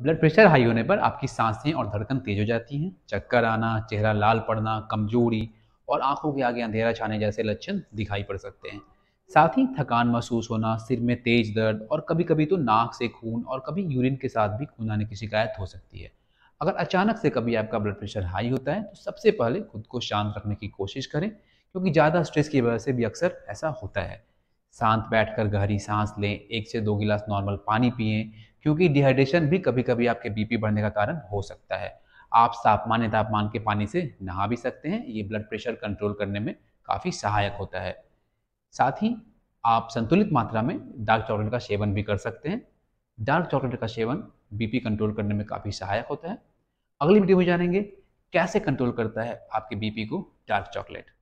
blood pressure high होने पर आपकी सांसें और धड़कन तेज हो जाती हैं चक्कर आना चेहरा लाल पड़ना कमजोरी और आंखों के आगे अंधेरा छाने जैसे लक्षण दिखाई पड़ सकते हैं साथ ही थकान महसूस होना सिर में तेज दर्द और कभी कभी तो नाक से खून और कभी यूरिन के साथ भी खून आने की शिकायत हो सकती है अगर अचानक से कभी आपका ब्लड प्रेशर हाई होता है तो सबसे पहले खुद को शांत रखने की कोशिश करें क्योंकि ज़्यादा स्ट्रेस की वजह से भी अक्सर ऐसा होता है शांत बैठकर गहरी सांस लें एक से दो गिलास नॉर्मल पानी पिए क्योंकि डिहाइड्रेशन भी कभी कभी आपके बीपी बढ़ने का कारण हो सकता है आप सापमान तापमान के पानी से नहा भी सकते हैं ये ब्लड प्रेशर कंट्रोल करने में काफ़ी सहायक होता है साथ ही आप संतुलित मात्रा में डार्क चॉकलेट का सेवन भी कर सकते हैं डार्क चॉकलेट का सेवन बीपी कंट्रोल करने में काफ़ी सहायक होता है अगली वीडियो में जानेंगे कैसे कंट्रोल करता है आपके बीपी को डार्क चॉकलेट